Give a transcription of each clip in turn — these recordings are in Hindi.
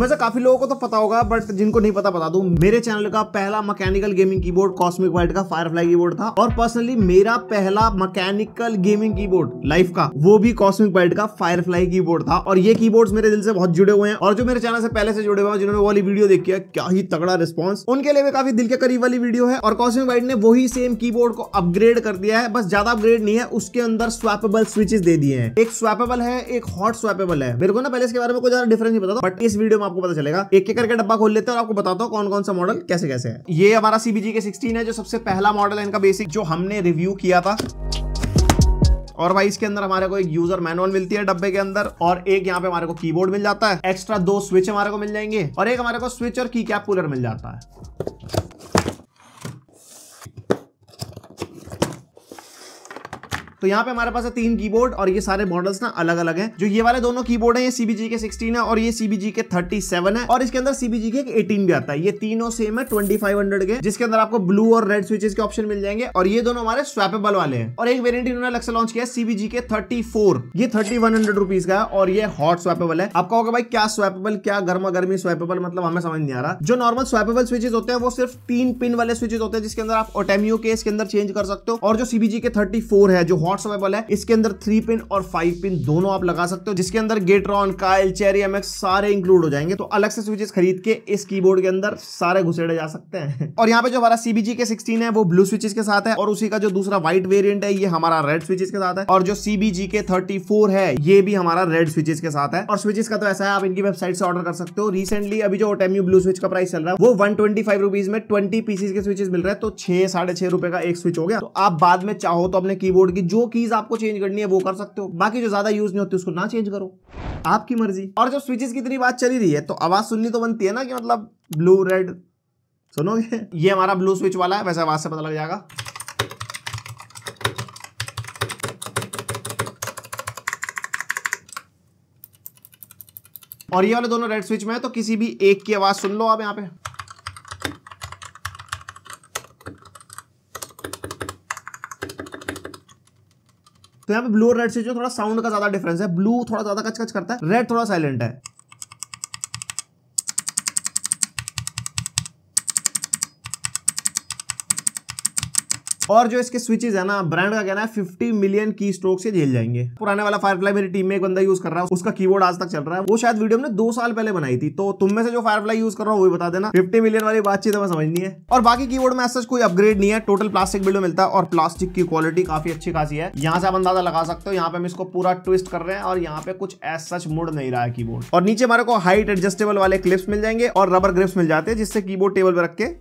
तो से काफी लोगों को तो पता होगा बट जिनको नहीं पता बता दू मेरे चैनल का पहला mechanical gaming keyboard Cosmic World का फायरफ्लाई कीबोर्ड था और पर्सनली मेरा पहला मैकेनिकल गेमिंग कीबोर्ड लाइफ का वो भी कॉस्मिक वर्ल्ड का फायरफ्लाई कीबोर्ड था और ये कीबोर्ड्स मेरे दिल से बहुत जुड़े हुए हैं और जो मेरे चैनल से पहले से जुड़े हुए हैं जिन्होंने वाली वीडियो देखी है क्या ही तगड़ा रिस्पॉन्स उनके लिए भी काफी दिल के करीब वाली वीडियो है और कॉस्मिक वाइट ने वही सेम कीबोर्ड को अपग्रेड कर दिया है बस ज्यादा अपग्रेड नहीं है उसके अंदर स्वैपेबल स्विचेस दे दिए हैं एक स्वैपेबल है एक हॉट स्वैपेबल है मेरे को ना पहले इसके बारे में कुछ ज्यादा डिफरेंस नहीं पता बट इस वीडियो में आपको पता चलेगा एक एक करके डब्बा खोल लेते हैं और आपको बताता हूँ कौन कौन सा मॉडल कैसे कैसे है ये हमारा सीबीजी के सिक्सटीन है जो सबसे पहला मॉडल है इनका बेसिक जो हमने रिव्यू किया था और भाई इसके अंदर हमारे को एक यूजर मैनुअल मिलती है डब्बे के अंदर और एक यहाँ पे हमारे को कीबोर्ड मिल जाता है एक्स्ट्रा दो स्विच हमारे को मिल जाएंगे और एक हमारे को स्विच और की कैप कूलर मिल जाता है तो यहाँ पे हमारे पास है तीन कीबोर्ड और ये सारे मॉडल्स ना अलग अलग हैं जो ये वाले दोनों कीबोर्ड हैं ये सीबीजी के 16 है और ये सीबीजी के 37 है और इसके अंदर सीबीजी के 18 भी आता है ये तीनों सेम है 2500 के जिसके अंदर आपको ब्लू और रेड स्विचेस के ऑप्शन मिल जाएंगे और ये दोनों हमारे स्वेपेबल वाले हैं और एक वेरियंट इन्होंने अलग से लॉन्च किया सीबीजी के थर्टी ये थर्टी रुपीज का है और ये हॉट स्वेपेबल है आपका होगा भाई क्या स्वेपेबल क्या गर्मा गर्मी स्वेपेबल मतलब हमें समझ नहीं आ रहा जो नॉर्मल स्वेपेबल स्विचेज होते हैं वो सिर्फ तीन पिन वाले स्विचेज होते हैं जिसके अंदर आप ओटेमियो के इसके अंदर चेंज कर सकते हो और जो सीबीजी के थर्टी है जो हॉट नॉट समेबल है इसके अंदर थ्री पिन और फाइव पिन दोनों आप लगा सकते हो जिसके अंदर गेट्रॉन काइल चेरी एमएक्स सारे इंक्लूड हो जाएंगे तो अलग से स्विचेस खरीद के इस कीबोर्ड के अंदर सारे घुसेड़े जा सकते हैं और यहाँ पे जो हमारा सीबीजी के सिक्सटीन है वो ब्लू स्विचेस के साथ है और उसी का जो दूसरा व्हाइट वेरियंट है ये हमारा रेड स्विचेस के साथ है और जो सीबीजी के थर्टी है ये भी हमारा रेड स्विचेस के साथ है और स्विचेस का तो ऐसा है आप इनकी वेबसाइट से ऑर्डर कर सकते हो रिसेंटली अभी जो ओटेम्यू ब्लू स्विच का प्राइस चल रहा है वो वन ट्वेंटी में ट्वेंटी पीसीस के स्विचेस मिल रहे हैं तो छह साढ़े छह रुपए का एक स्विच हो गया तो आप बाद में चाहो तो अपने कीबोर्ड की जो कीज आपको चेंज करनी है वो कर सकते हो बाकी जो ज्यादा यूज नहीं होती उसको ना चेंज करो आपकी मर्जी और जब स्विचेस की इतनी बात चली रही है तो आवाज सुननी तो बनती है ना कि मतलब ब्लू रेड सुनोगे ये हमारा ब्लू स्विच वाला है वैसे आवाज से पता लग जाएगा और ये वाले दोनों रेड स्विच में है तो किसी भी एक की आवाज सुन लो आप यहाँ पे तो यहाँ पे ब्लू और रेड से जो थोड़ा साउंड का ज्यादा डिफरेंस है ब्लू थोड़ा ज्यादा कचकच करता है रेड थोड़ा साइलेंट है और जो इसके स्विचेज है ना ब्रांड का कहना है फिफ्टी मिलियन की स्ट्रोक से झेल जाएंगे पुराने वाला फायरफ्लाई मेरी टीम में एक बंदा यूज कर रहा है उसका कीबोर्ड आज तक चल रहा है वो शायद वीडियो हमने दो साल पहले बनाई थी तो तुम में से जो फायरफ्लाई यूज कर रहा हो वो बता देना फिफ्टी मिलियन वाली बातचीत हमें समझनी है और बाकी कीबोर्ड में ऐसा कोई अपग्रेड नहीं है टोटल प्लास्टिक बिल्ड मिलता है और प्लास्टिक की क्वालिटी काफी अच्छी खासी है यहाँ से आप अंदाजा लगा सकते हो यहाँ पे हम इसको पूरा ट्विस्ट कर रहे हैं और यहाँ पे कुछ एस सच मुड़ नहीं रहा है कीबोर्ड और नीचे हमारे को हाइट एडजस्टेबल वाले क्लिप्स मिल जाएंगे और रबर ग्रिप्स मिल जाते हैं जिससे कीबोर्ड टेबल पर रख के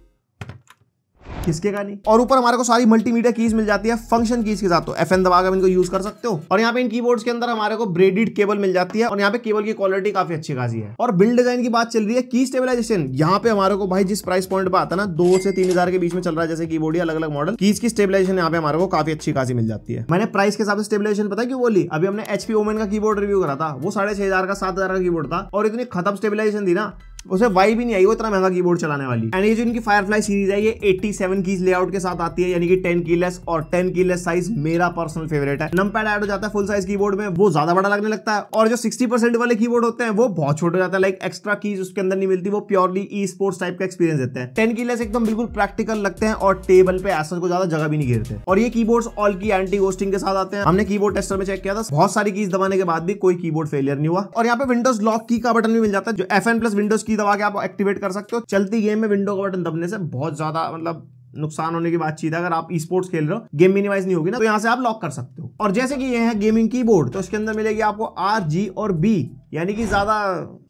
किसके का नहीं और ऊपर हमारे को सारी मल्टीमीडिया कीज मिल जाती है फंक्शन कीज के साथ तो एफ एन दबाकर इनको यूज कर सकते हो और यहाँ पे इन कीबोर्ड्स के अंदर हमारे को ब्रेडिड केबल मिल जाती है और यहाँ पे केबल की क्वालिटी काफी अच्छी खासी है और बिल्ड डिजाइन की बात चल रही है की स्टेबलाइजेशन यहाँ पे हमारे को भाई जिस प्राइस पॉइंट पर आता ना दो से तीन हजार के बीच में चल रहा है जैसे कीबोर्ड अलग अलग मॉडल कीज की स्टेबलाइजेशन यहाँ पे हमारे को काफी अच्छी खासी मिल जाती है मैंने प्राइस के हिसाब से स्टेबलाइजेशन पता क्यों बोली अभी हमने एचपी ओमेन का कीबोर्ड रिव्यू करा था वो साढ़े छह हजार का सात हजार का कीबोर्ड था और इतनी खत्म स्टेबलाइजेशन दी ना उसे वाई भी नहीं आई वो इतना महंगा कीबोर्ड चलाने वाली एंड ये जो इनकी फायरफ्लाई सीरीज है ये 87 कीज लेआउट के साथ आती है यानी कि 10 कीलेस और 10 कीलेस साइज मेरा पर्सनल फेवरेट है नम पैड एड हो जाता है फुल साइज कीबोर्ड में वो ज्यादा बड़ा लगने लगता है और जो सिक्सटी वाले की होते हैं वो बहुत छोटे जाता है लाइक एक्स्ट्रा कीज उसके अंदर नहीं मिलती वो प्योरली ई स्पोर्ट्स टाइप का एक्सपीरियंस देते हैं टेन कीलेस एकदम बिल्कुल प्रैक्टिकल लगते हैं और टेबल पे ऐसा को ज्यादा जगह भी नहीं घेरते और ये की ऑल की एंटी गोस्टिंग के साथ आते हैं हमने की टेस्टर में चेक किया था बहुत सारी कीज दबाने के बाद भी कोई कीबोर्ड फेलियर नहीं हुआ और यहाँ पे विंडोज लॉक की का बटन भी मिल जाता है जो एफ एन प्लस विंडोज की की दबा के आप एक्टिवेट कर सकते हो चलती गेम में विंडो का बटन दबने से बहुत ज्यादा मतलब नुकसान होने की बातचीत है अगर आप ई स्पोर्ट्स खेल रहे हो गेम मिनिमाइज नहीं होगी ना तो यहाँ से आप लॉक कर सकते हो और जैसे कि ये है गेमिंग कीबोर्ड तो इसके अंदर मिलेगी आपको आर जी और बी यानी कि ज़्यादा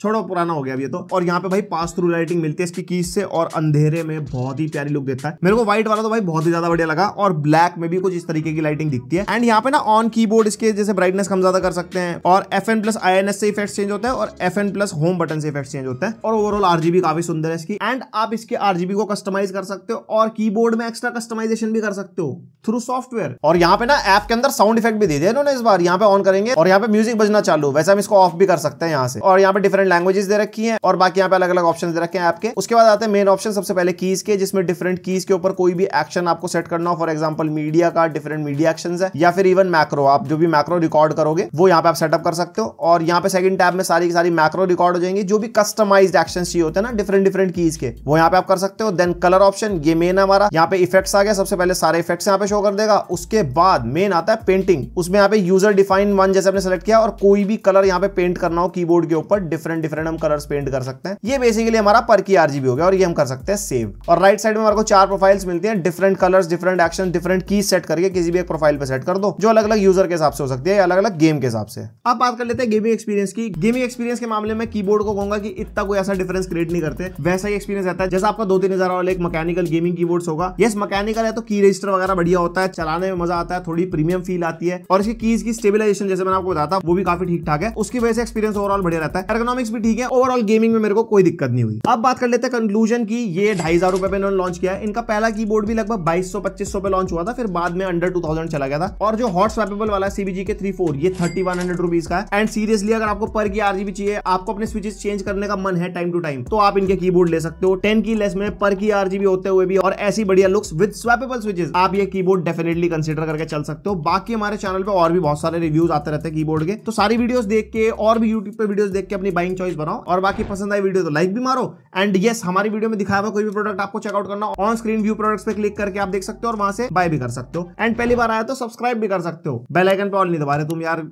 छोड़ो पुराना हो गया अभी तो और यहाँ पे भाई पास थ्रू लाइटिंग मिलती है इसकी कीज से और अंधेरे में बहुत ही प्यारी लुक देता है मेरे को व्हाइट वाला तो भाई बहुत ही ज्यादा बढ़िया लगा और ब्लैक में भी कुछ इस तरीके की लाइटिंग दिखती है एंड यहाँ पे ना ऑन कीबोर्ड इसके जैसे ब्राइटनेस कम ज्यादा कर सकते हैं और F N plus I N S से इफेक्ट चेंज होता है और F N plus home button से इफेक्ट चेंज होता है और ओवरऑल आरजीबी काफी सुंदर है इसकी एंड आप इसके आरजीबी को कस्टमाइज कर सकते हो और बोर्ड में एक्स्ट्रा कस्टमाइजेशन भी कर सकते हो थ्रू सॉफ्टवेयर और यहाँ पे ना एप के अंदर साउंड इफेक्ट भी दे दिया इन्होंने इस बार यहाँ पे ऑन करेंगे और यहाँ पे म्यूजिक बजना चालू वैसे हम इसको ऑफ भी कर सकते हैं यहाँ से और यहाँ पे डिफरेंट लैंग्वेजेस दे रखी है और बाकी यहाँ पे अलग अलग ऑप्शन दे रखे हैं आपके उसके बाद आते हैं मेन ऑप्शन सबसे पहले कीज के जिसमें डिफरेंट कीज के ऊपर कोई भी एक्शन आपको सेट करना हो फॉर एग्जाम्पल मीडिया का डिफरेंट मीडिया एक्शन है या फिर इवन मैक्रो आप जो भी मैक्रो रिकॉर्ड करोगे वो यहाँ पे आप सेटअप कर सकते हो और यहाँ पे सेकंड टैब में सारी की सारी मैक्रो रिकॉर्ड हो जाएंगी जो भी कस्टमाइज एक्शन चाहिए होते हैं ना डिफरेंट डिफरेंट कीज के वो यहाँ पे आप कर सकते हो देन कलर ऑप्शन ये मेन हमारा यहाँ पे इफेक्ट्स आ गया सबसे पहले सारे इफेक्ट्स यहाँ पे शो कर देगा उसके बाद मेन आता है पेंटिंग उसमें यहाँ पे यूजर डिफाइन वन जैसे आपने सेलेक्ट किया और कोई भी कलर यहाँ पे पेंट करना करना हो कीबोर्ड के ऊपर डिफरेंट डिफरेंट हम कलर्स पेंट कर सकते हैं ये बेसिकली हमारा पर की आरजीबी हो गया और ये हम कर सकते हैं सेव और राइट साइड में हमारे को चार प्रोफाइल्स मिलती है different colours different action different की सेट करके किसी भी एक प्रोफाइल पर सेट कर दो जो अलग अलग यूजर के हिसाब से हो सकती है अलग अलग गेम के हिसाब से अब बात कर लेते हैं गेमिंग एक्सपीरियंस की गेमिंग एक्सपीरियंस के मामले में कीबोर्ड को कहूंगा कि इतना कोई ऐसा डिफरेंस क्रिएट नहीं करते वैसा ही एक्सपीरियंस रहता है जैसा आपका दो तीन हजार वाले एक मैकेनिकल गेमिंग कीबोर्ड्स होगा यस मैकेनिकल है तो की रजिस्टर वगैरह बढ़िया होता है चलाने में मजा आता है थोड़ी प्रीमियम फील आती है और इसकी कीज की स्टेबिलाईजेशन जैसे मैंने आपको बताया वो भी काफी ठीक ठाक है उसकी वजह से एक्सपीरियंस एक्सपीरियंस ओवरऑल बढ़िया रहता है एर्गोनॉमिक्स भी ठीक है ओवरऑल गेमिंग में मेरे को कोई दिक्कत नहीं हुई अब बात कर लेते हैं कंक्लूजन की ये ढाई हजार रुपए पे लॉन्च किया इनका पहला की भी लगभग बाईस सौ पच्चीस सौ पे लॉन्च हुआ था फिर बाद में अंडर टू थाउजेंड चला गया था और जो हॉट स्वैपेबल वाला सीबीजी के थ्री फोर ये थर्टी वन हंड्रेड रुपीज का एंड सीरियसली अगर आपको पर की आरजीबी चाहिए आपको अपने स्विचेस चेंज करने का मन है टाइम टू टाइम तो आप इनके कीबोर्ड ले सकते हो टेन की लेस में पर की आरजीबी होते हुए भी और ऐसी बढ़िया लुक्स विद स्वैपेबल स्विचेस आप ये कीबोर्ड डेफिनेटली कंसिडर करके चल सकते हो बाकी हमारे चैनल पे और भी बहुत सारे रिव्यूज आते रहते हैं कीबोर्ड के तो सारी वीडियोस देख के और भी यूट्यूब पर वीडियो देख के अपनी बाइंग चॉइस बनाओ और बाकी पसंद आई वीडियो तो लाइक भी मारो एंड येस हमारी वीडियो में दिखाया हुआ कोई भी प्रोडक्ट आपको चेकआउट करना ऑन स्क्रीन व्यू प्रोडक्ट्स पे क्लिक करके आप देख सकते हो और वहां से बाय भी कर सकते हो एंड पहली बार आया तो सब्सक्राइब भी कर सकते हो बेलाइकन पर ऑल नहीं दबा रहे तुम यार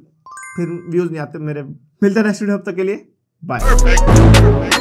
फिर व्यूज नहीं आते मेरे मिलते नेक्स्ट वीडियो अब तक के लिए बाय